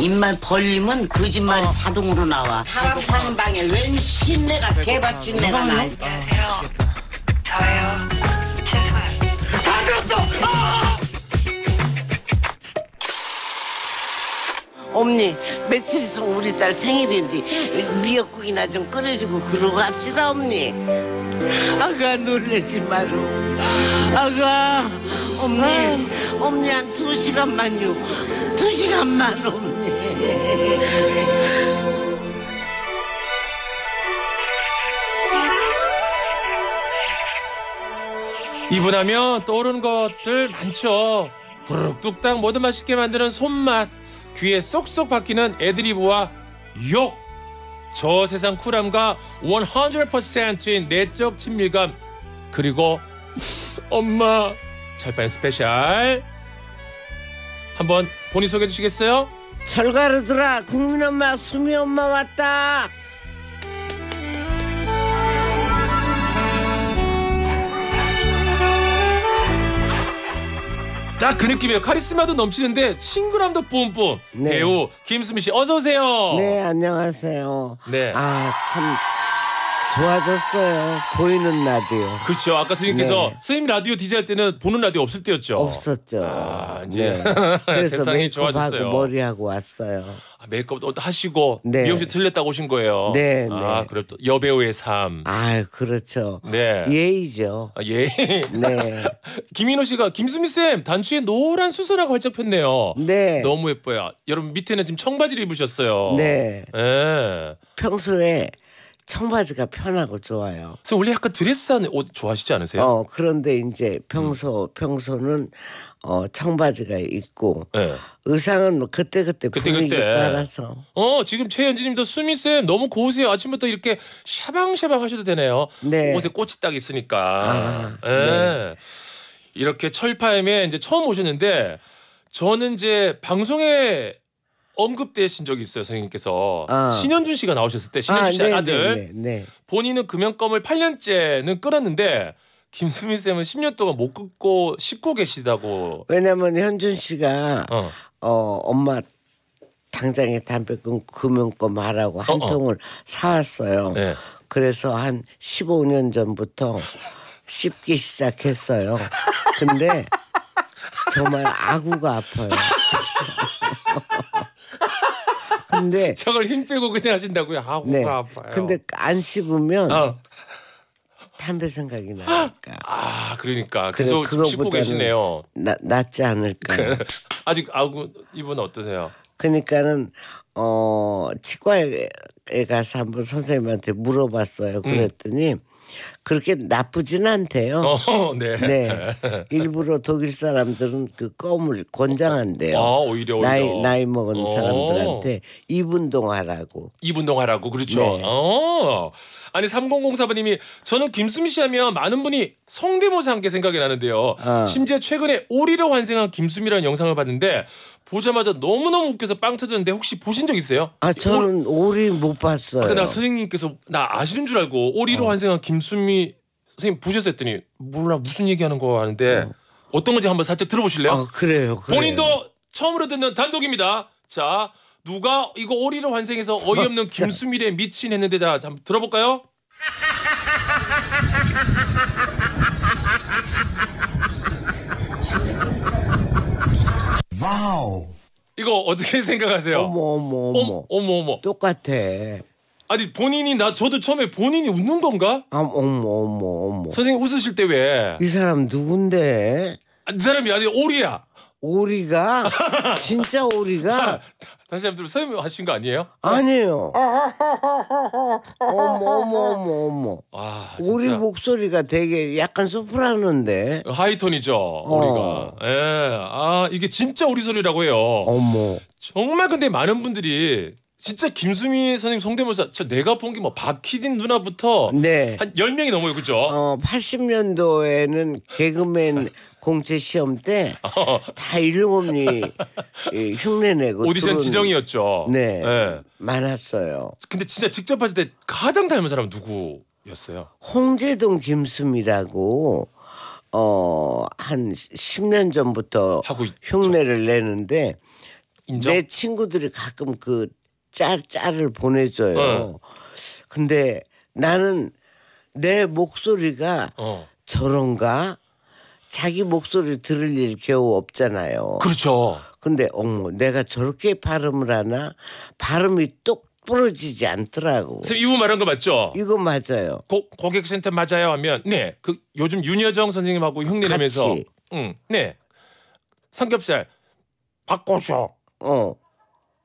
입만 벌리면 거짓말이 어. 자동으로 나와. 사람 사는 방에 웬 신내가 개밥 신내가 나. 안녕하요 아, 저예요. 친구야. 다 들었어. 아! 엄니 며칠 있으면 우리 딸 생일인데 미역국이나 좀 끓여주고 그러고 합시다 엄니 아가 놀래지 마라 아가 엄니 아. 엄니 한 두 시간만요 두 시간만 엄니 이분하면 떠오르는 것들 많죠. 부르륵 뚝딱 모두 맛있게 만드는 손맛, 귀에 쏙쏙 박히는 애드리브와 욕, 저 세상 쿨함과 100%인 내적 친밀감, 그리고 엄마 절반 스페셜. 한번 본인 소개해 주시겠어요? 철가르들아 국민엄마 수미엄마 왔다 딱 그 느낌이에요 카리스마도 넘치는데 친근함도 뿜뿜 네. 배우 김수미 씨 어서 오세요 네 안녕하세요 네. 아참 좋아졌어요. 보이는 라디오. 그렇죠. 아까 선생님께서 네. 생님 라디오 디제이 할 때는 보는 라디오 없을 때였죠. 없었죠. 아, 이제 네. 그래서 세상이 좋아졌어요. 머리하고 왔어요. 아, 메이크업도 하시고 네. 미용실 틀렸다고 오신 거예요. 네. 네. 아, 네. 그래도 여배우의 삶. 아, 그렇죠. 네. 예의죠. 아, 예. 네. 김인호 씨가 김수미 쌤 단추에 노란 수선화가 활짝 폈네요. 네. 너무 예뻐요. 여러분 밑에는 지금 청바지를 입으셨어요. 네. 네. 평소에 청바지가 편하고 좋아요. 그래서 원래 약간 드레스한 옷 좋아하시지 않으세요? 어 그런데 이제 평소 음. 평소는 어 청바지가 있고 네. 의상은 뭐 그때 그때 분위기 따라서. 어 지금 최현진님도 수미 쌤 너무 고우세요. 아침부터 이렇게 샤방샤방 하셔도 되네요. 네. 옷에 꽃이 딱 있으니까. 아, 네. 네. 이렇게 철파엠에 이제 처음 오셨는데 저는 이제 방송에 언급되신 적이 있어요 선생님께서 아. 신현준 씨가 나오셨을 때 아, 신현준 씨 아, 아들 네, 네, 네, 본인은 금연껌을 8년째는 끊었는데 김수민 쌤은 10년 동안 못 끊고 씹고 계시다고. 왜냐면 현준 씨가 어, 어 엄마 당장에 담배 끊고 금연껌 하라고 어, 한 어, 어. 통을 사왔어요. 네. 그래서 한 15년 전부터 씹기 시작했어요. 근데 정말 아구가 아파요. 근데 저걸 힘 빼고 그냥 하신다고요? 아, 네. 아파요. 근데 안 씹으면 어. 담배 생각이 나니까. 아, 그러니까. 그래 그래, 씹고 계시네요. 나, 낫지 않을까. 그, 아직 아구 이분 어떠세요? 그러니까는 어 치과에 가서 한번 선생님한테 물어봤어요. 음. 그랬더니 음. 그렇게 나쁘진 않대요. 어, 네. 네. 일부러 독일 사람들은 그 껌을 권장한대요. 아, 오히려, 오히려. 나이 먹은 어. 사람들한테 이분동하라고. 이분동하라고 그렇죠. 네. 어. 아니 3004번님이 저는 김수미 씨 하면 많은 분이 성대모사 함께 생각이 나는데요. 어. 심지어 최근에 오리로 환생한 김수미라는 영상을 봤는데 보자마자 너무너무 웃겨서 빵 터졌는데 혹시 보신 적 있어요? 아 저는 오... 오리 못 봤어요. 나 선생님께서 나 아시는 줄 알고 오리로 어. 환생한 김수미 선생님 보셨어 했더니 몰라 무슨 얘기하는 거 하는데 어. 떤 건지 한번 살짝 들어보실래요? 아, 그래요, 그래요. 본인도 처음으로 듣는 단독입니다. 자 누가 이거 오리를 환생해서 어이없는 김수미의 미친 했는데 자, 잠 들어볼까요? 와우. 이거 어떻게 생각하세요? 어머 어머 어, 어머 어머 어머 똑같아. 아니 본인이 나 저도 처음에 본인이 웃는 건가? 아, 어머 어머 어머. 선생님 웃으실 때 왜? 이 사람 누군데? 아, 이 사람이 아니 오리야. 오리가 진짜 오리가 아, 선생님들 소명하신거 아니에요? 아니에요. 어머 어머 머머 아, 우리 목소리가 되게 약간 소프라노인데. 하이톤이죠. 어. 우리가. 예. 아 이게 진짜 우리 소리라고 해요. 어머. 정말 근데 많은 분들이 진짜 김수미 선생님 성대모사 저 내가 본 게 뭐 박희진 누나부터 네. 한0명이 넘어요. 그죠? 어, 80년도에는 개그맨 공채 시험 때다 어. 일곱니 흉내 내고 오디션 지정이었죠. 네, 네, 많았어요. 근데 진짜 직접 봤을 때 가장 닮은 사람은 누구였어요? 홍제동 김수미라고 어한 10년 전부터 흉내를 내는데 인정? 내 친구들이 가끔 그 짤 짤을 보내줘요. 어. 근데 나는 내 목소리가 어. 저런가 자기 목소리를 들을 일 겨우 없잖아요. 그렇죠. 근데 어머 내가 저렇게 발음을 하나 발음이 똑 부러지지 않더라고. 선생님 이분 말한 거 맞죠? 이거 맞아요. 고, 고객센터 맞아요 하면 네. 그 요즘 윤여정 선생님하고 흉내 내면서 응. 네. 삼겹살 바꿔줘. 어. 그,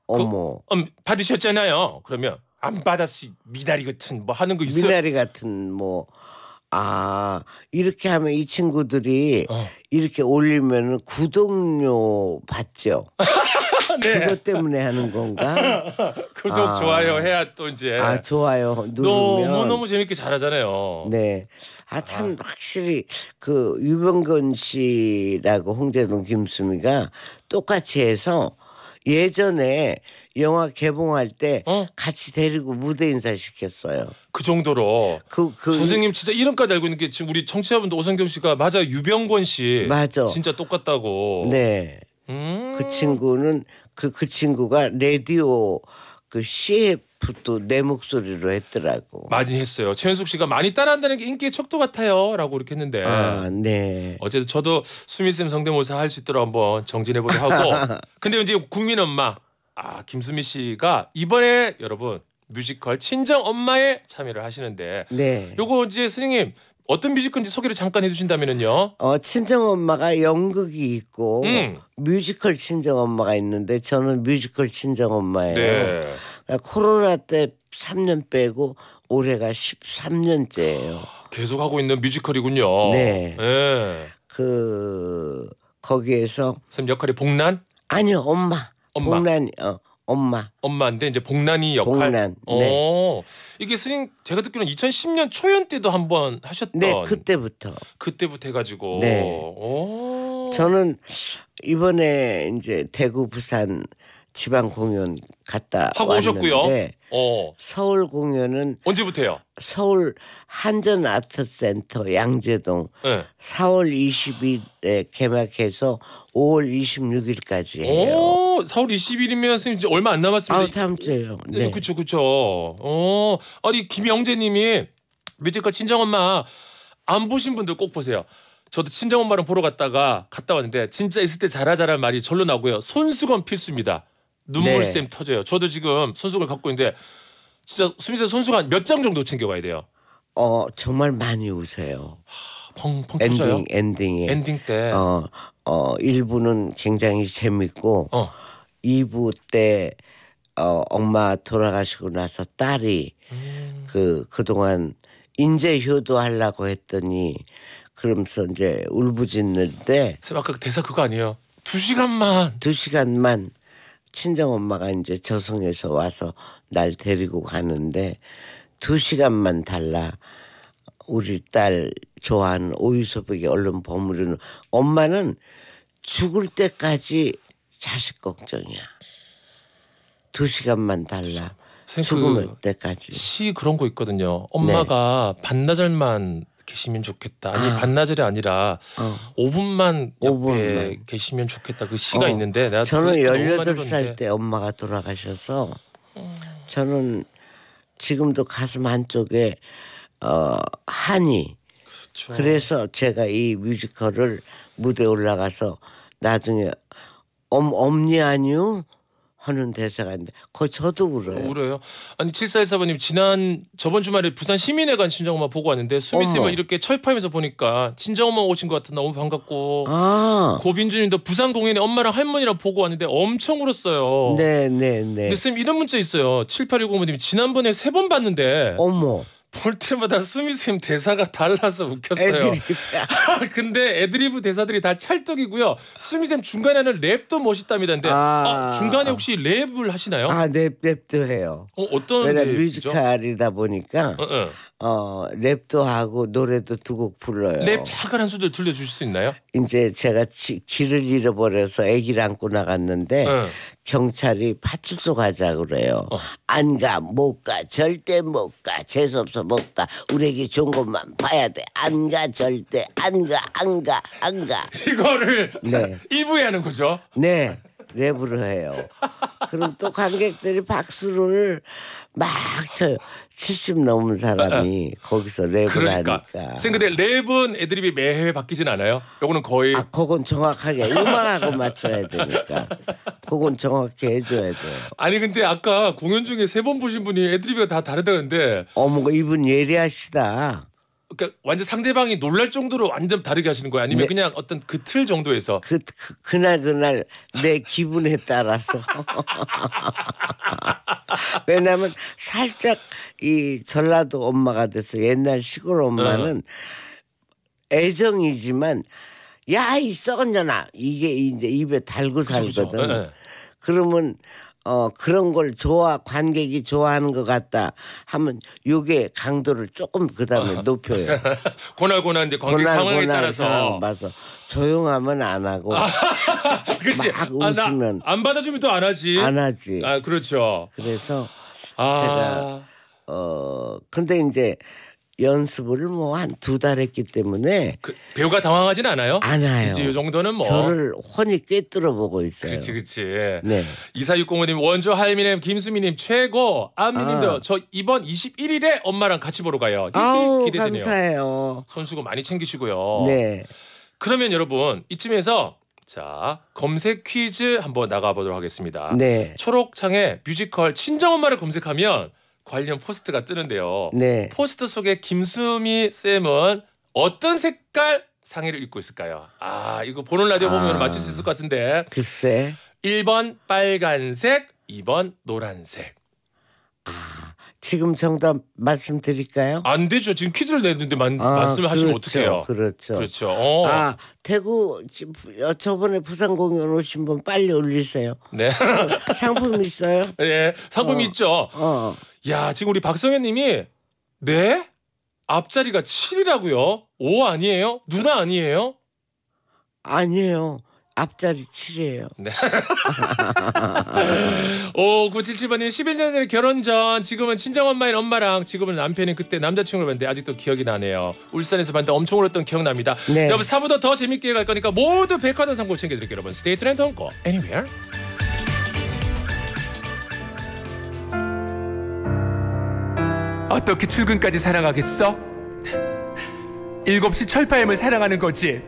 어머. 그, 음, 받으셨잖아요. 그러면 안 받았으 미나리 같은 뭐 하는 거 있어요? 미나리 같은 뭐아 이렇게 하면 이 친구들이 어. 이렇게 올리면 구독료 받죠. 네. 그것 때문에 하는 건가? 구독 아, 좋아요 해야 또 이제 아 좋아요 누르면 너무 너무 재밌게 잘하잖아요. 네. 아참 아. 확실히 그 유병건 씨라고 홍재동 김수미가 똑같이 해서 예전에 영화 개봉할 때 어? 같이 데리고 무대 인사 시켰어요. 그 정도로 그, 그 선생님 진짜 이름까지 알고 있는 게 지금 우리 청취자분들 오성경 씨가 맞아 유병권 씨 맞아 진짜 똑같다고. 네. 음. 그 친구는 그그 그 친구가 라디오 그 CF도 내 목소리로 했더라고. 많이 했어요. 최현숙 씨가 많이 따라한다는 게 인기의 척도 같아요라고 이렇게 했는데. 아, 네. 어쨌든 저도 수미 쌤 성대모사 할 수 있도록 한번 정진해 보려 하고. 근데 이제 국민 엄마 아 김수미 씨가 이번에 여러분 뮤지컬 친정 엄마에 참여를 하시는데. 네. 요거 이제 선생님 어떤 뮤지컬인지 소개를 잠깐 해주신다면요. 어 친정 엄마가 연극이 있고 음. 뮤지컬 친정 엄마가 있는데 저는 뮤지컬 친정 엄마예요. 네. 그러니까 코로나 때 3년 빼고 올해가 13년째예요. 계속 하고 있는 뮤지컬이군요. 네. 네. 그 거기에서 선생님 역할이 복란 아니요 엄마. 엄마. 복란이 어. 엄마. 엄마인데 이제 복란이 역할. 복란. 어. 네. 오, 이게 스님 제가 듣기로는 2010년 초연 때도 한번 하셨던. 네, 그때부터. 그때부터 해가지고. 네. 오. 저는 이번에 이제 대구 부산 지방 공연 갔다 하고 왔는데 오셨고요. 어. 서울 공연은 언제부터요? 서울 한전 아트 센터 양재동 네. 4월 20일에 개막해서 5월 26일까지 해요. 오, 4월 20일이면 선생님 이제 얼마 안 남았습니다. 아, 다음 주에요. 네. 네, 그쵸 그쵸. 어, 아니 김영재 님이 뮤지컬 친정 엄마 안 보신 분들 꼭 보세요. 저도 친정엄마랑 보러 갔다가 갔다 왔는데 진짜 있을 때 잘하자라는 말이 절로 나고요. 손수건 필수입니다. 눈물샘 네. 터져요. 저도 지금 손수건 갖고 있는데 진짜 수미쌤 손수건 몇 장 정도 챙겨와야 돼요. 어 정말 많이 우세요. 펑펑 엔딩, 터져요. 엔딩에 엔딩 때. 어, 어 1부는 굉장히 재밌고 어. 2부 때 어, 엄마 돌아가시고 나서 딸이 음. 그 그동안 인재 효도하려고 했더니 그러면서 이제 울부짖는데 아까 그 대사 그거 아니에요? 두 시간만 두 시간만 친정 엄마가 이제 저성에서 와서 날 데리고 가는데 두 시간만 달라 우리 딸 좋아하는 오유소복이 얼른 버무리는 엄마는 죽을 때까지 자식 걱정이야. 두 시간만 달라. 그 죽을 그 때까지. 시 그런 거 있거든요. 엄마가 네. 반나절만 계시면 좋겠다. 아니 반나절이 아니라 어. 5분만 옆에 5분만. 계시면 좋겠다. 그 시가 어. 있는데 내가 저는 18살 때 엄마가 돌아가셔서 음. 저는 지금도 가슴 한쪽에 어, 한이 그렇죠. 그래서 제가 이 뮤지컬을 무대 올라가서 나중에 엄 엄니 아니요 하는 대사가 있는데 거 저도 울어요. 울어요. 아니 7414번님 지난 저번 주말에 부산 시민회관 친정엄마 보고 왔는데 수미 씨만 이렇게 철판에서 보니까 친정엄마 오신 것 같아 너무 반갑고 아. 고빈주님도 부산 공연에 엄마랑 할머니랑 보고 왔는데 엄청 울었어요. 네네네. 네, 네. 근데 선생님 이런 문자 있어요. 7810번님 지난번에 세 번 봤는데 어머 볼 때마다 수미쌤 대사가 달라서 웃겼어요. 아, 근데 애드리브 대사들이 다 찰떡이고요. 수미쌤 중간에 하는 랩도 멋있답니다. 근데 아... 아, 중간에 혹시 랩을 하시나요? 아, 랩, 네, 랩도 해요. 어, 떤 왜냐 뮤지컬이다 보니까 어, 어. 어, 랩도 하고 노래도 두 곡 불러요. 랩 잠깐 한 수절 들려주실 수 있나요? 이제 제가 지, 길을 잃어버려서 아기를 안고 나갔는데 어. 경찰이 파출소 가자 그래요. 어. 안 가, 못 가, 절대 못 가, 재수 없어 못 가. 우리에게 좋은 것만 봐야 돼. 안 가, 절대 안 가, 안 가, 안 가. 이거를 네. 1부에 하는 거죠. 네. 랩으로 해요. 그럼 또 관객들이 박수를 막 쳐요. 70 넘은 사람이 어, 어. 거기서 랩을 그러니까. 하니까. 생근데 랩은 애드립이 매해 바뀌진 않아요? 요거는 거의. 아, 그건 정확하게 음악하고 맞춰야 되니까. 그건 정확히 해줘야 돼. 아니 근데 아까 공연 중에 세 번 보신 분이 애드리브가 다 다르다는데. 어머 이분 예리하시다. 그러니까 완전 상대방이 놀랄 정도로 완전 다르게 하시는 거예요? 아니면 네. 그냥 어떤 그 틀 정도에서? 그, 그 그날 그날 내 기분에 따라서. 왜냐하면 살짝 이 전라도 엄마가 돼서 옛날 시골 엄마는 어. 애정이지만 야 이 썩은 년아 이게 이제 입에 달고 살거든. 그쵸, 그쵸. 예, 예. 그러면 어 그런 걸 좋아 관객이 좋아하는 것 같다 하면 요게 강도를 조금 그다음에 높여요. 고나 고나 이제 관객 고나, 상황에 고나 따라서 상황 봐서 조용하면 안 하고 아, 그치? 막 아, 웃으면 아, 안 받아주면 또 안 하지. 안 하지. 아 그렇죠. 그래서 아... 제가 어 근데 이제 연습을 뭐 한 두 달 했기 때문에 그 배우가 당황하진 않아요? 않아요. 이제 이 정도는 뭐 저를 훤히 꿰뚫어 보고 있어요. 그렇지, 그렇지. 네. 이사육공호님, 원조 하이미님, 김수미님 최고. 아미님도 아. 저 이번 21일에 엄마랑 같이 보러 가요. 아우 기대되네요. 감사해요. 손수고 많이 챙기시고요. 네. 그러면 여러분 이쯤에서 자 검색 퀴즈 한번 나가보도록 하겠습니다. 네. 초록창에 뮤지컬 친정엄마를 검색하면 관련 포스트가 뜨는데요. 네. 포스트 속에 김수미 쌤은 어떤 색깔 상의를 입고 있을까요? 아, 이거 보는 라디오 아. 보면 맞출 수 있을 것 같은데. 글쎄. 1번 빨간색, 2번 노란색. 아, 지금 정답 말씀드릴까요? 안 되죠. 지금 퀴즈를 냈는데 만, 아, 말씀하시면 그렇죠, 어떡해요? 그렇죠. 그렇죠. 어. 아, 대구 어, 저번에 부산 공연 오신 분 빨리 올리세요. 네. 상품 있어요? 네. 예, 상품 어, 있죠. 어. 야 지금 우리 박성현님이 네 앞자리가 7이라고요? 5 아니에요? 누나 아니에요? 아니에요. 앞자리 7이에요. 네. 오 977번님 11년 전 결혼 전 지금은 친정엄마인 엄마랑 지금은 남편이 그때 남자친구를 봤는데 아직도 기억이 나네요. 울산에서 봤는데 엄청 울었던 기억납니다. 네. 여러분 4부도 더 재밌게 갈 거니까 모두 백화점 상품 챙겨드릴게요. 여러분 스테이트 랜드 홈고 anywhere. 어떻게 출근까지 사랑하겠어? 7시 철파엠을 사랑하는 거지.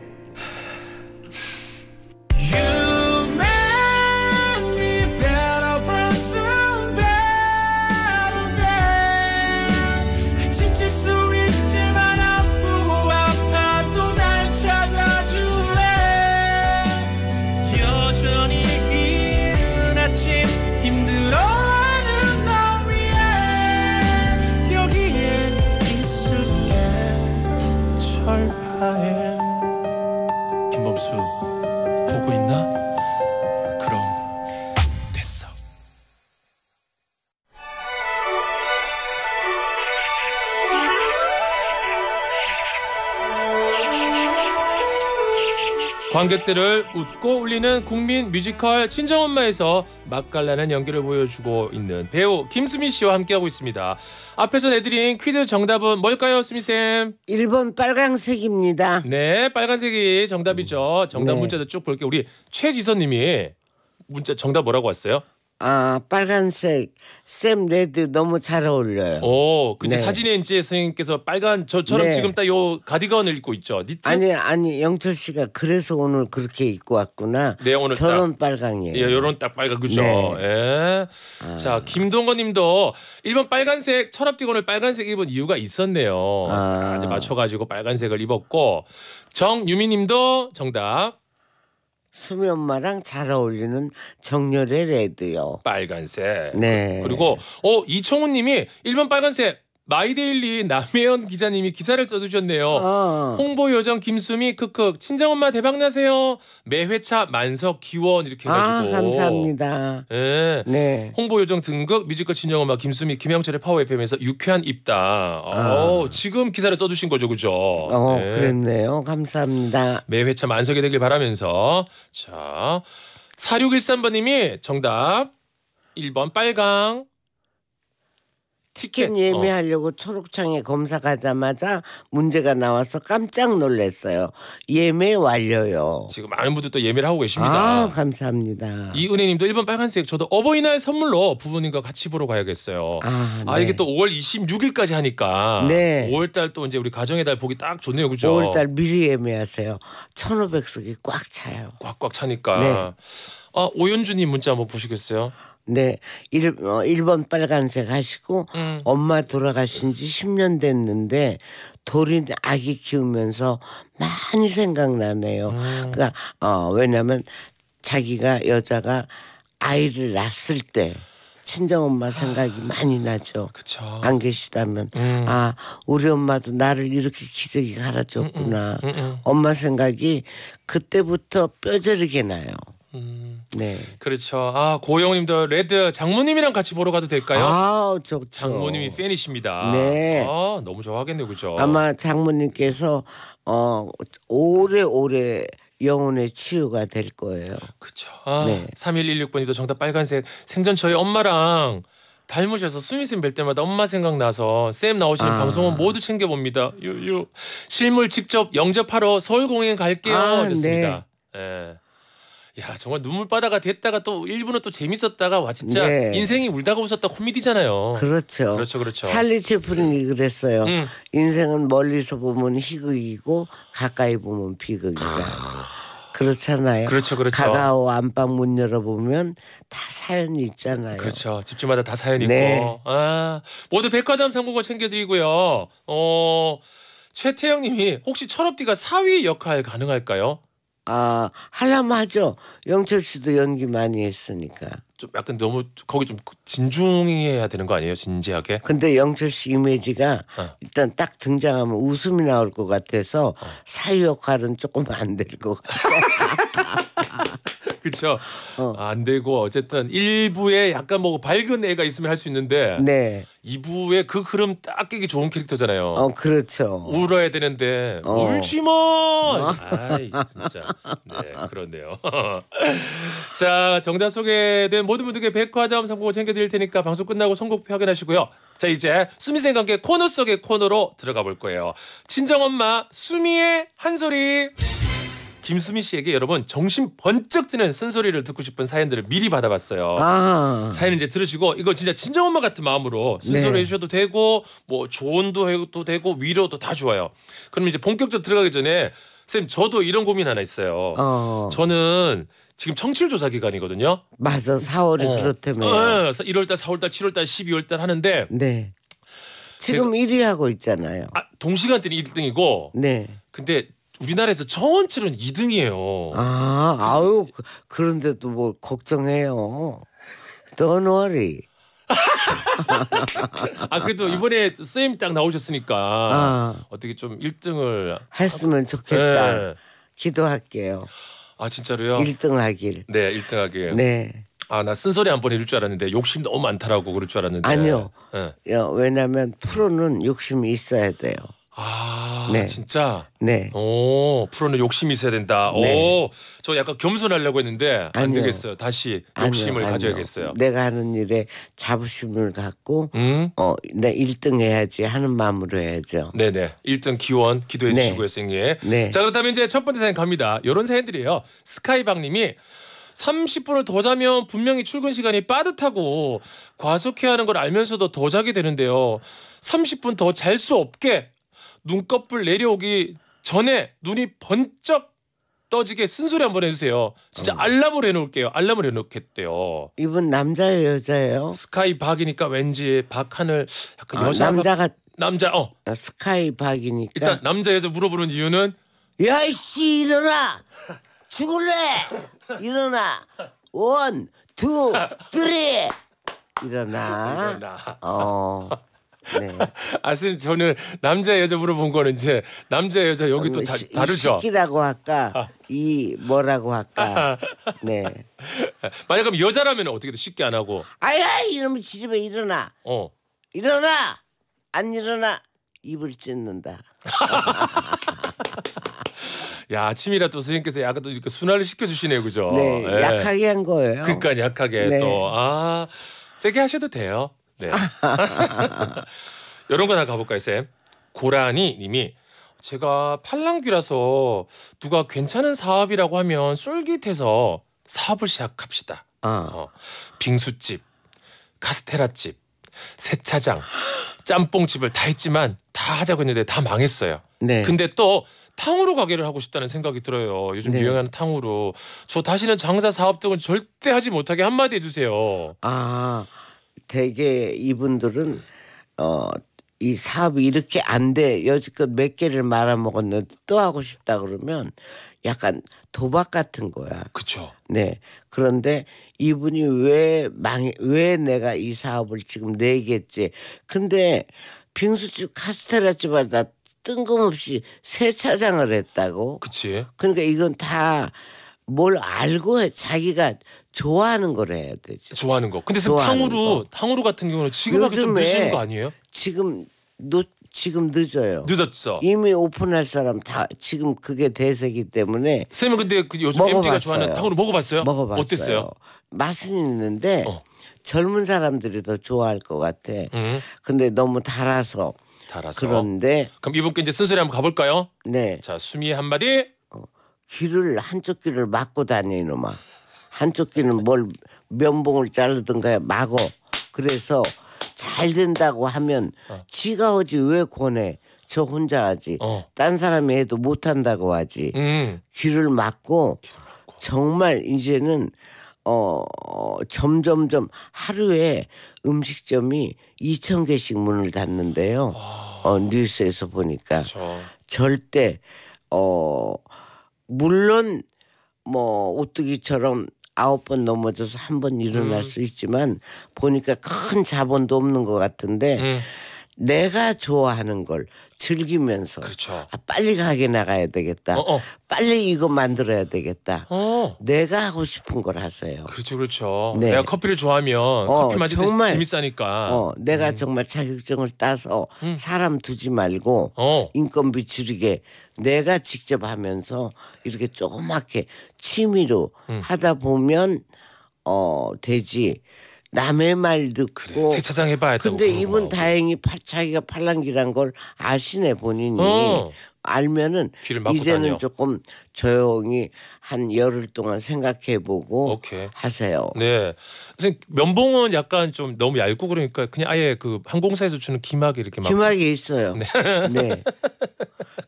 관객들을 웃고 울리는 국민 뮤지컬 친정엄마에서 맛깔나는 연기를 보여주고 있는 배우 김수미 씨와 함께하고 있습니다. 앞에서 내드린 퀴즈 정답은 뭘까요, 수미 쌤? 1번 빨간색입니다 네, 빨간색이 정답이죠. 정답 네. 문자도 쭉 볼게요. 우리 최지선 님이 문자 정답 뭐라고 왔어요? 아 빨간색 쌤 레드 너무 잘 어울려요. 오, 근데 그 네. 사진에 이제 선생님께서 빨간 저처럼 네. 지금 딱 요 가디건을 입고 있죠. 니트? 아니 아니 영철 씨가 그래서 오늘 그렇게 입고 왔구나. 네 오늘 저런 빨강이에요. 예, 요런 딱 빨강 그죠. 네. 예. 아. 자 김동건님도 1번 빨간색 철합디건을 빨간색 입은 이유가 있었네요. 아, 아 맞춰가지고 빨간색을 입었고 정유미님도 정답. 수미 엄마랑 잘 어울리는 정렬의 레드요. 빨간색. 네. 그리고 어 이청우님이 1번 빨간색 마이데일리 남혜연 기자님이 기사를 써주셨네요. 아. 홍보 요정 김수미 크크 친정엄마 대박나세요. 매회차 만석 기원 이렇게 아, 해가지고 아, 감사합니다. 네. 네. 홍보 요정 등극 뮤지컬 친정엄마 김수미 김영철의 파워 FM에서 유쾌한 입다 아. 오, 지금 기사를 써주신 거죠, 그죠? 어, 네. 그랬네요. 감사합니다. 매회차 만석이 되길 바라면서 자 4613번님이 정답 1번 빨강 티켓 어. 예매하려고 어. 초록창에 검사가자마자 문제가 나와서 깜짝 놀랐어요. 예매 완료요. 지금 많은 분들 또 예매를 하고 계십니다. 아, 감사합니다. 이 은혜님도 1번 빨간색 저도 어버이날 선물로 부모님과 같이 보러 가야겠어요. 아, 네. 아 이게 네. 또 5월 26일까지 하니까 네. 5월달 또 이제 우리 가정의 달 보기 딱 좋네요, 그죠? 5월달 미리 예매하세요. 1,500석이 꽉 차요. 꽉꽉 차니까. 네. 아 오연주님 문자 한번 보시겠어요? 네. 일, 어, 1번 빨간색 하시고 음. 엄마 돌아가신 지 10년 됐는데 돌이 아기 키우면서 많이 생각나네요. 음. 그러니까 어, 왜냐면 자기가 여자가 아이를 낳았을 때 친정 엄마 생각이 아, 많이 나죠. 그쵸. 안 계시다면 음. 아 우리 엄마도 나를 이렇게 기저귀 갈아줬구나. 음, 음, 음, 음, 음. 엄마 생각이 그때부터 뼈저리게 나요. 음. 네. 그렇죠. 아 고영님도 레드 장모님이랑 같이 보러 가도 될까요? 아, 저 장모님이 팬이십니다. 네. 아 너무 좋아하겠네요, 그죠? 아마 장모님께서 어 오래오래 영혼의 치유가 될 거예요. 그렇죠. 아, 네. 3 1 1 6번이도 정답 빨간색 생전 저희 엄마랑 닮으셔서 수미 쌤뵐 때마다 엄마 생각나서 쌤 나오시는 아. 방송은 모두 챙겨 봅니다. 유유 실물 직접 영접하러 서울공연 갈게요. 아, 하습니다 네. 예. 야 정말 눈물바다가 됐다가 또일부는또 재밌었다가 와 진짜 네. 인생이 울다가 웃었다 코미디잖아요. 그렇죠. 그렇죠. 그렇죠. 찰리 채플린이 그랬어요. 음. 음. 인생은 멀리서 보면 희극이고 가까이 보면 비극이다. 아. 그렇잖아요. 그렇죠, 그렇죠. 가가오 안방 문 열어보면 다 사연이 있잖아요. 그렇죠. 집집마다 다 사연이 네. 있고. 아, 모두 백화점 상품권 챙겨드리고요. 어, 최태영님이 혹시 철업디가 사위 역할 가능할까요? 아, 하라면 하죠. 영철 씨도 연기 많이 했으니까. 좀 약간 너무 거기 좀 진중해야 되는 거 아니에요? 진지하게. 근데 영철 씨 이미지가 어. 일단 딱 등장하면 웃음이 나올 것 같아서 어. 사유 역할은 조금 안될것같아 그렇죠. 어. 아, 안 되고 어쨌든 1부에 약간 뭐 밝은 애가 있으면 할 수 있는데 네. 2부에 그 흐름 딱 깨기 좋은 캐릭터잖아요. 어, 그렇죠. 울어야 되는데 어. 울지 마. 어? 아이 진짜. 네, 그런네요 자, 정답 소개된 모든 분들께 백화점 상품권 챙겨 드릴 테니까 방송 끝나고 선곡표 확인하시고요. 자, 이제 수미생과 함께 코너 속의 코너로 들어가 볼 거예요. 친정엄마 수미의 한 소리. 김수미 씨에게 여러분 정신 번쩍 드는 쓴소리를 듣고 싶은 사연들을 미리 받아봤어요. 아. 사연을 이제 들으시고 이거 진짜 친정엄마 같은 마음으로 쓴소리 네. 해주셔도 되고 뭐 조언도 해도 되고 위로도 다 좋아요. 그럼 이제 본격적으로 들어가기 전에 쌤 저도 이런 고민 하나 있어요. 어. 저는 지금 청취율 조사 기간이거든요. 맞아. 4월이 어. 그렇다면. 1월달, 어, 4월달, 7월달, 12월달 하는데 네. 지금 제가, 1위 하고 있잖아요. 아, 동시간대는 1등이고 네. 근데 우리나라에서 전체치는 2등이에요. 아, 아유 그- 런데도뭐 걱정해요. Don't worry. 아 그래도 이번에 쌤이 딱 나오셨으니까 아, 어떻게 좀 1등을 했으면 좋겠다. 네. 기도할게요. 아 진짜로요? 1등 하길. 네1등하길 네. 네. 아나 쓴소리 한번 해줄 줄 알았는데 욕심 너무 많다라고 그럴 줄 알았는데. 아니요. 예. 왜냐면 하 프로는 욕심이 있어야 돼요. 아 네. 진짜 네. 오 프로는 욕심이 있어야 된다. 네. 오저 약간 겸손하려고 했는데 안 아니요. 되겠어요. 다시 욕심을 아니요, 아니요. 가져야겠어요. 내가 하는 일에 자부심을 갖고 음? 어나 1등 해야지 하는 마음으로 해야죠. 네네 1등 기원 기도해 네. 주시고요, 선생님. 네. 자 그렇다면 이제 첫 번째 사연 갑니다. 이런 사연들이에요. 스카이박님이 30분을 더 자면 분명히 출근 시간이 빠듯하고 과속해야 하는 걸 알면서도 더 자게 되는데요. 30분 더 잘 수 없게 눈꺼풀 내려오기 전에 눈이 번쩍 떠지게 쓴소리 한번 해주세요. 진짜 아. 알람을 해놓을게요. 알람을 해놓겠대요. 이분 남자예요 여자예요? 스카이 박이니까 왠지 박 하늘 약간 아, 여자 남자가 남자 어 아, 스카이 박이니까 일단 남자 여자 물어보는 이유는 야이씨 일어나 죽을래 일어나 원투 쓰리 일어나 일어나 어 네. 아 선생님 저는 남자 여자 물어본 거는 이제 남자 여자 여기 또 어, 시, 다, 다르죠. 시기라고 할까 아. 이 뭐라고 할까. 네. 만약 그럼 여자라면 어떻게든 쉽게 안 하고. 아야 이러면 집에 일어나. 어. 일어나 안 일어나 입을 찢는다. 야 아침이라 또 선생님께서 약간 또 이렇게 순화를 시켜주시네요, 그죠? 네, 네. 약하게 한 거예요. 그러니까 약하게 네. 또아 세게 하셔도 돼요. 네. 이런 거나 가볼까요, 쌤? 고라니 님이 제가 팔랑귀라서 누가 괜찮은 사업이라고 하면 쏠깃해서 사업을 시작합시다. 아. 어, 빙수집, 카스테라집, 세차장, 짬뽕집을 다 했지만 다 하자고 했는데 다 망했어요. 네. 근데 또 탕후루 가게를 하고 싶다는 생각이 들어요. 요즘 네. 유행하는 탕후루. 저 다시는 장사 사업 등을 절대 하지 못하게 한마디 해주세요. 아. 대개 이분들은 어. 이 사업이 이렇게 안 돼. 여지껏 몇 개를 말아먹었는데 또 하고 싶다 그러면 약간 도박 같은 거야. 그렇죠. 네. 그런데 이분이 왜 망해 왜 내가 이 사업을 지금 내겠지. 근데 빙수집 카스테라집 하다 뜬금없이 새 차장을 했다고. 그치. 그러니까 이건 다뭘 알고 자기가 좋아하는 걸 해야 되죠. 좋아하는 거. 근데 좋아 탕후루 탕후루 같은 경우는 지금 하기 좀 늦은 거 아니에요? 지금 노 지금 늦어요. 늦었어. 이미 오픈할 사람 다 지금 그게 대세기 때문에. 쌤은 근데 그 요즘 먹어봤어요. MD가 좋아하는 탕후루 먹어봤어요? 먹어봤어요. 어땠어요? 맛은 있는데 어. 젊은 사람들이 더 좋아할 것 같아. 음. 근데 너무 달아서. 달아서. 그런데 그럼 이분께 이제 순서리 한번 가볼까요? 네. 자 수미의 한마디. 귀를 한쪽 귀를 막고 다니는놈아 한쪽 귀는 뭘 면봉을 자르든가 막어. 그래서 잘 된다고 하면 어. 지가 어지왜 권해? 저 혼자 하지. 어. 딴 사람이 해도 못 한다고 하지. 음. 귀를 막고, 정말 이제는 어, 점점점 하루에 음식점이 2천 개씩 문을 닫는데요. 아. 어, 뉴스에서 보니까 그쵸. 절대 어 물론 뭐 오뚜기처럼 아홉 번 넘어져서 한 번 일어날 음. 수 있지만 보니까 큰 자본도 없는 것 같은데 음. 내가 좋아하는 걸 즐기면서 그렇죠. 아, 빨리 가게 나가야 되겠다. 어, 어. 빨리 이거 만들어야 되겠다. 어. 내가 하고 싶은 걸 하세요. 그렇죠, 그렇죠. 네. 내가 커피를 좋아하면 어, 커피 마실 때 정말, 재밌으니까. 어, 내가 음. 정말 자격증을 따서 음. 사람 두지 말고 어. 인건비 줄이게 내가 직접 하면서 이렇게 조그맣게 취미로 음. 하다 보면 어 되지. 남의 말 듣고 그래, 세차장 해봐야 근데 이분 다행히 팔, 자기가 팔랑귀란 걸 아시네 본인이 어. 알면은 이제는 다녀. 조금 조용히 한 열흘 동안 생각해보고 오케이. 하세요. 네, 선생님 면봉은 약간 좀 너무 얇고 그러니까 그냥 아예 그 항공사에서 주는 기막이 이렇게 막 기막이 있어요. 네. 네.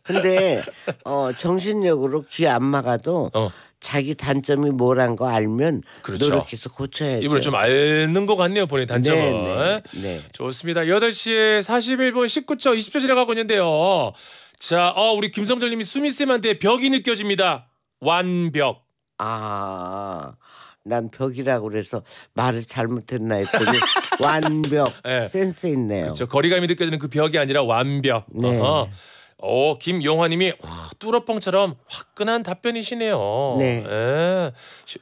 근데 어 정신력으로 귀 안 막아도 어. 자기 단점이 뭐란 거 알면 그렇죠. 노력해서 고쳐야죠. 이분을 좀 아는 것 같네요. 본인 단점은. 네, 네, 네. 좋습니다. 8시 41분 19초 20초 지나가고 있는데요. 자, 어, 우리 김성철님이 수미쌤한테 벽이 느껴집니다. 완벽. 아... 난 벽이라고 그래서 말을 잘못했나 했더니 완벽 네. 센스 있네요. 그렇죠. 거리감이 느껴지는 그 벽이 아니라 완벽. 네. 어허. 오, 어, 김용화님이 와, 뚜러뻥처럼 화끈한 답변이시네요. 네. 예.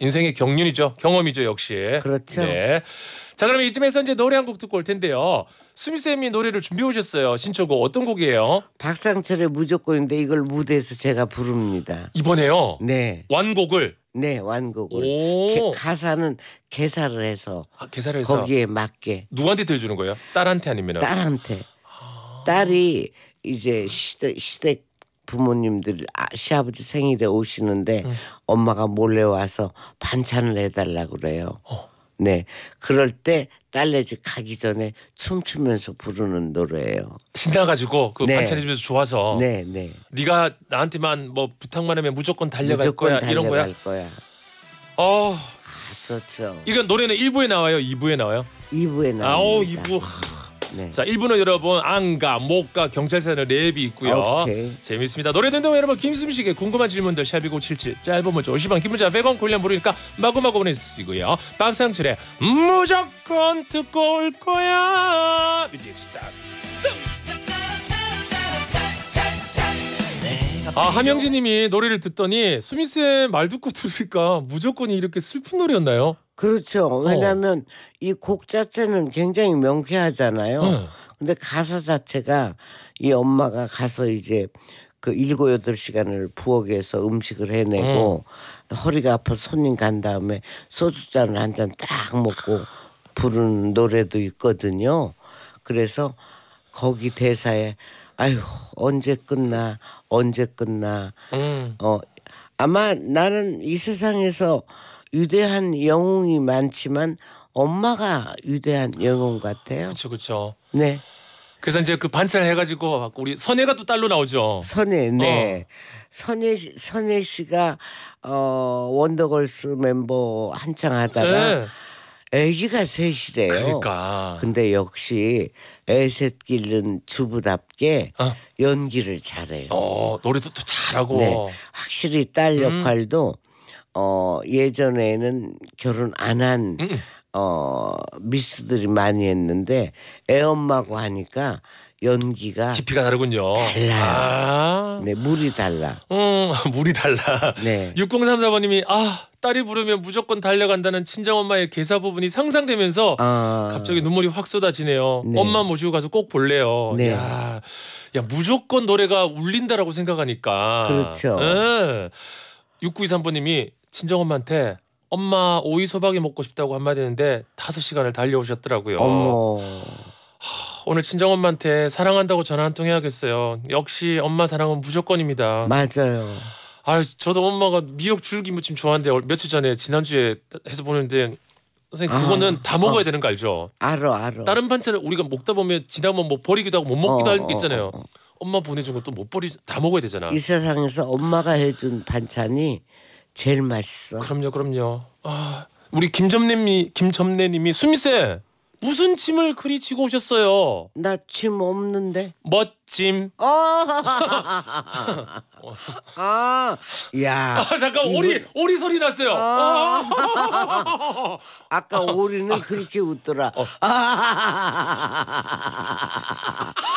인생의 경륜이죠. 경험이죠, 역시. 그렇죠. 네. 자, 그러면 이쯤에서 이제 노래 한 곡 듣고 올 텐데요. 수미 쌤이 노래를 준비해 오셨어요. 신청곡 어떤 곡이에요? 박상철의 무조건인데 이걸 무대에서 제가 부릅니다. 이번에요? 네. 완곡을. 네, 완곡을. 게, 가사는 개사를 해서. 아, 개사를 해서. 거기에 맞게. 누구한테 들려주는 거예요? 딸한테 아니면? 딸한테. 아... 딸이 이제 시댁, 시댁 부모님들 아, 시아버지 생일에 오시는데 응. 음. 엄마가 몰래 와서 반찬을 해달라 그래요. 어. 네, 그럴 때 딸네 집 가기 전에 춤추면서 부르는 노래예요. 신나가지고 그 네. 반찬 해주면서 좋아서. 네, 네. 네가 나한테만 뭐 부탁만 하면 무조건 달려갈 무조건 거야 달려갈 이런 거야. 거야. 어, 아, 좋죠. 이건 노래는 1부에 나와요, 2부에 나와요? 2부에 나와요. 아 2부. 어, 네. 자 1부는 여러분 안가, 목가, 경찰서는 랩이 있고요. 오케이. 재밌습니다. 노래 듣는 동안 여러분 김수미씨에게 궁금한 질문들 샵2977 짧은 문자 50원 긴 문자 100원 골려 모르니까 마구마구 보내주시고요. 박상철의 무조건 듣고 올 거야 뮤직 스타트 아 함영진님이 노래를 듣더니 수미쌤 말 듣고 들으니까 무조건이 이렇게 슬픈 노래였나요? 그렇죠. 어. 왜냐하면 어. 이곡 자체는 굉장히 명쾌하잖아요. 네. 근데 가사 자체가 이 엄마가 가서 이제 그 일곱 여덟 시간을 부엌에서 음식을 해내고 음. 허리가 아파서 손님 간 다음에 소주잔을 한 잔 딱 먹고 부른 노래도 있거든요. 그래서 거기 대사에 아휴 언제 끝나 언제 끝나 음. 어 아마 나는 이 세상에서 위대한 영웅이 많지만 엄마가 위대한 영웅 같아요. 그렇죠, 그렇죠. 네. 그래서 이제 그 반찬을 해가지고 우리 선혜가 또 딸로 나오죠. 선혜, 네. 어. 선혜 선혜 씨가 어 원더걸스 멤버 한창 하다가. 네. 기가 셋이래요. 그러니까. 근데 역시 애셋 길른 주부답게 어? 연기를 잘해요. 어, 노래도 또 잘하고. 네, 확실히 딸 음. 역할도 음. 어 예전에는 결혼 안한 음. 어, 미스들이 많이 했는데 애엄마고 하니까 연기가 깊이가 다르군요. 달라아 네, 물이 달라. 음, 물이 달라. 네. 6034번님이 아 딸이 부르면 무조건 달려간다는 친정엄마의 개사 부분이 상상되면서 아 갑자기 눈물이 확 쏟아지네요. 네. 엄마 모시고 가서 꼭 볼래요. 네. 야, 야 무조건 노래가 울린다라고 생각하니까. 그렇죠. 네. 예. 6923번님이 친정엄마한테 엄마 오이 소박이 먹고 싶다고 한마디 했는데 다섯 시간을 달려오셨더라고요. 어머. 오늘 친정엄마한테 사랑한다고 전화 한 통 해야겠어요. 역시 엄마 사랑은 무조건입니다. 맞아요. 아, 저도 엄마가 미역 줄기무침 좋아하는데 며칠 전에 지난주에 해서 보는데 선생님 그거는 아, 다 먹어야 어. 되는 거 알죠? 알어 알어. 다른 반찬을 우리가 먹다 보면 지나면 뭐 버리기도 하고 못 먹기도 어, 하는 게 있잖아요. 어, 어, 어, 엄마 보내준 것도 못 버리 다 먹어야 되잖아. 이 세상에서 엄마가 해준 반찬이 제일 맛있어. 그럼요, 그럼요. 아, 우리 김점래님이 김점래님이 수미쌤 무슨 짐을 그리 지고 오셨어요? 나 짐 없는데. 멋짐. 어. 아, 야. 아, 잠깐 오리 오리 소리 났어요. 아. 어. 까 오리는 그렇게 웃더라. 어. 아.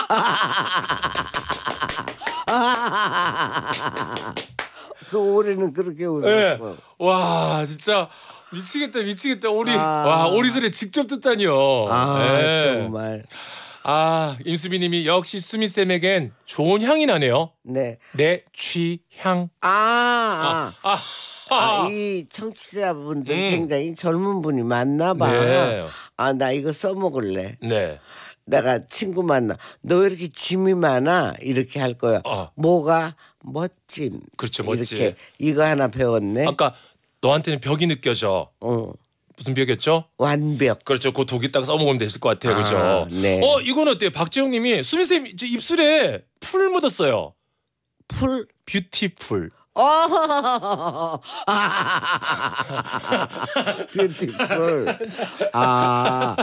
그 오리는 그렇게 웃었어. 네. 와 진짜 미치겠다 미치겠다 오리 아. 와 오리 소리 직접 듣다니요. 아 네. 정말. 아 임수빈님이 역시 수미 쌤에겐 좋은 향이 나네요. 네. 내 취향. 아. 아. 아. 아, 이 청취자분들 음. 굉장히 젊은 분이 많나 봐. 네. 아, 나 이거 써먹을래. 네. 내가 친구 만나. 너 왜 이렇게 짐이 많아? 이렇게 할 거야. 어. 뭐가? 멋짐. 그렇죠, 멋짐. 이렇게 이거 하나 배웠네. 아까 너한테는 벽이 느껴져. 어. 무슨 벽이었죠? 완벽. 그렇죠. 그 독이 딱 써먹으면 됐을 것 같아요. 그죠? 아, 네. 어, 이건 어때요? 박지영 님이 수미 쌤 입술에 풀 묻었어요. 풀 뷰티풀. 어, 뷰티풀. 아,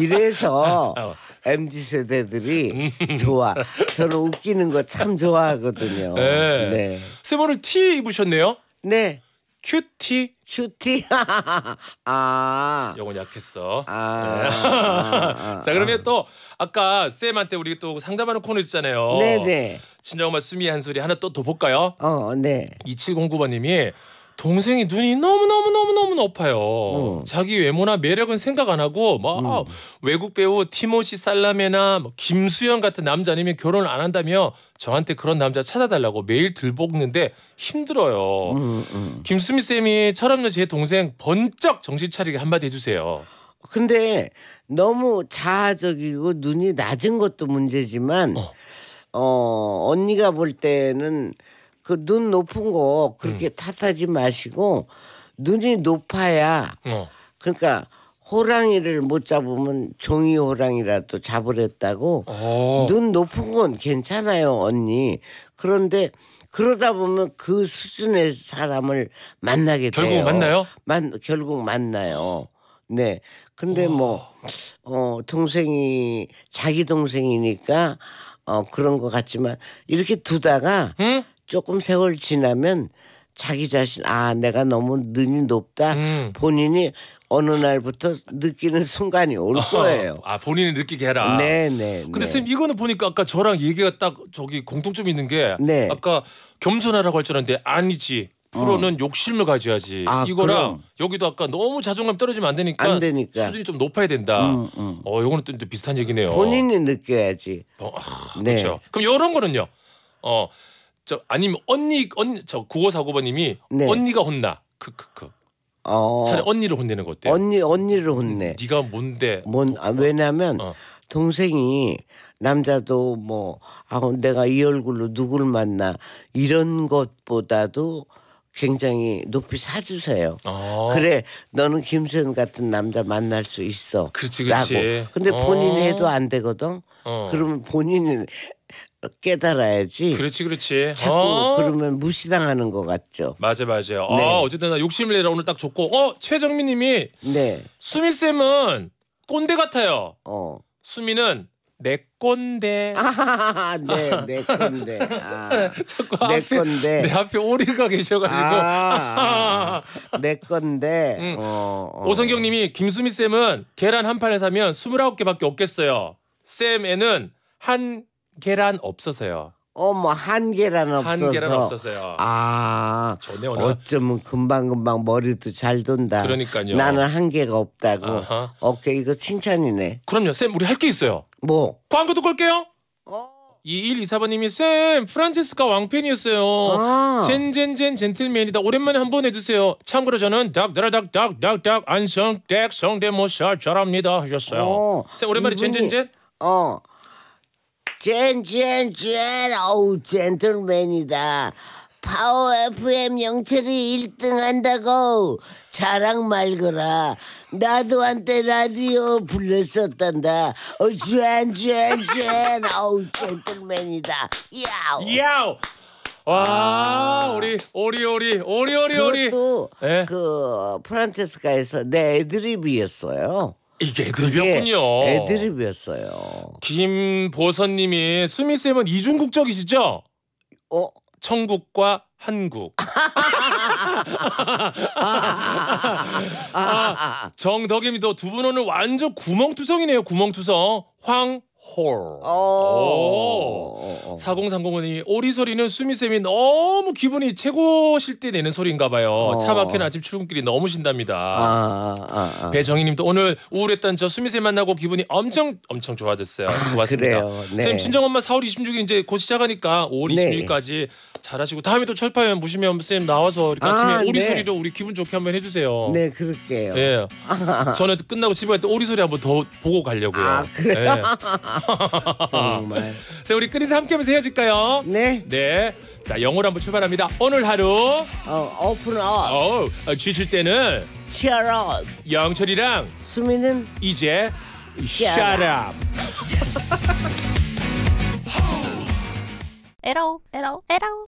이래서 어. MZ 세대들이 음. 좋아. 저는 웃기는 거 참 좋아하거든요. 네. 네. 세 번을 티 입으셨네요. 네. 큐티 큐티 아 영혼 약했어 아, 네. 아, 아, 아. 자 그러면 아. 또 아까 쌤한테 우리 또 상담하는 코너 있잖아요 네네 친정엄마 수미 한 소리 하나 또 더 볼까요 어네 2709번님이 동생이 눈이 너무너무너무너무 높아요. 어. 자기 외모나 매력은 생각 안 하고 막 음. 외국 배우 티모시 살라메나 뭐 김수현 같은 남자 아니면 결혼을 안 한다며 저한테 그런 남자 찾아달라고 매일 들볶는데 힘들어요. 음, 음. 김수미 쌤이 철없는 제 동생 번쩍 정신 차리게 한마디 해주세요. 근데 너무 자아적이고 눈이 낮은 것도 문제지만 어, 어 언니가 볼 때는 그눈 높은 거 그렇게 음. 탓하지 마시고 눈이 높아야 어. 그러니까 호랑이를 못 잡으면 종이 호랑이라도 잡으랬다고 오. 어. 눈 높은 건 괜찮아요 언니 그런데 그러다 보면 그 수준의 사람을 만나게 결국 돼요 만나요? 만, 결국 만나요 네 근데 뭐 어, 동생이 자기 동생이니까 어, 그런 것 같지만 이렇게 두다가 응? 조금 세월 지나면 자기 자신 아 내가 너무 눈이 높다 음. 본인이 어느 날부터 느끼는 순간이 올 거예요. 아 본인이 느끼게 해라. 네네. 네, 네. 근데 선생님 이거는 보니까 아까 저랑 얘기가 딱 저기 공통점이 있는 게 네. 아까 겸손하라고 할 줄 알았는데 아니지. 프로는 어. 욕심을 가져야지. 아, 이거랑 그럼. 여기도 아까 너무 자존감 떨어지면 안 되니까, 안 되니까. 수준이 좀 높아야 된다. 음, 음. 어, 요거는 또 비슷한 얘기네요. 본인이 느껴야지. 어, 아, 네. 그렇죠. 그럼 이런 거는요. 어, 저 아니면 언니 언니 저 9549번님이 네. 언니가 혼나. 크크크. 어. 차라리 언니를 혼내는 거 어때? 언니 언니를 혼내. 네가 뭔데? 뭔 아, 왜냐면 어. 동생이 남자도 뭐 아, 내가 이 얼굴로 누굴 만나 이런 것보다도 굉장히 높이 사주세요. 어. 그래, 너는 김수현 같은 남자 만날 수 있어. 그렇지, 그렇지. 라고. 근데 본인이 어. 해도 안 되거든. 어. 그러면 본인은 깨달아야지. 그렇지, 그렇지. 자꾸 어? 그러면 무시당하는 것 같죠. 맞아, 맞아요. 어, 네. 아, 어쨌든 나 욕심을 내라 오늘 딱 줬고, 어 최정민님이 네. 수미 쌤은 꼰대 같아요. 어. 수미는 내 꼰대. 아, 네, 내 꼰대. 아, 자꾸 내 앞에, 꼰대. 내 앞에 오리가 계셔가지고. 아, 아. 내 꼰대. 응. 음. 어, 어. 오성경님이 김수미 쌤은 계란 한 판에 사면 스물아홉 개밖에 없겠어요. 쌤에는 한 계란 없어서요. 어머 한 계란 없어서 한 계란 없었어요. 아 전에 오늘 어쩌면 금방 금방 머리도 잘 돈다. 그러니까요. 나는 한 개가 없다고. 아하. 오케이 이거 칭찬이네. 그럼요 쌤 우리 할 게 있어요. 뭐? 광고 듣고 게요 어. 2124번님이 쌤 프란체스카 왕팬이었어요. 아. 젠젠젠 젠틀맨이다. 오랜만에 한 번 해주세요. 참고로 저는 닥다라닥닥닥닥 안성 댁 성대모사 잘합니다 하셨어요. 어. 쌤 오랜만에 이분이... 어. 젠젠젠 어우 젠틀맨이다. 파워 FM 영철이 1등 한다고 자랑 말거라. 나도 한때 라디오 불렀었단다. 어, 젠젠젠 어우 젠틀맨이다. 야우. 야우. 와 아. 오리 오리 오리 오리 오리 오리. 그것도 네. 그 프란체스카에서 내 애드립이었어요. 이게 애드립이었군요. 애드립이었어요. 김보선님이 수미 쌤은 이중국적이시죠? 어? 천국과 한국. 아, 정덕임이도 두 분 오늘 완전 구멍투성이네요. 구멍투성. 황 홀. 어. 오. 4030번이 오리소리는 수미쌤이 너무 기분이 최고실 때 내는 소리인가 봐요. 어. 차 막힌 아침 출근길이 너무 신답니다. 아, 아, 아, 아. 배정희님도 오늘 우울했던 저 수미쌤 만나고 기분이 엄청 엄청 좋아졌어요. 아, 고맙습니다. 그래요. 네. 쌤 친정엄마 4월 26일 이제 곧 시작하니까 5월 26일까지 네. 잘하시고 다음에 또 철파연 보시면 선생님 나와서 이렇 아, 침에 오리 네. 소리로 우리 기분 좋게 한번 해주세요. 네 그럴게요. 예. 저는 끝나고 집에 갈 때 오리 소리 한번 더 보고 가려고요. 아 그래요? 예. 정말. 자 우리 끊이 함께하면서 헤어질까요? 네. 네. 자 영어로 한번 출발합니다. 오늘 하루 어, 오픈 업. 어 지칠 때는 치열업. 영철이랑 수민은 이제 샤랍. 에러 에러 에러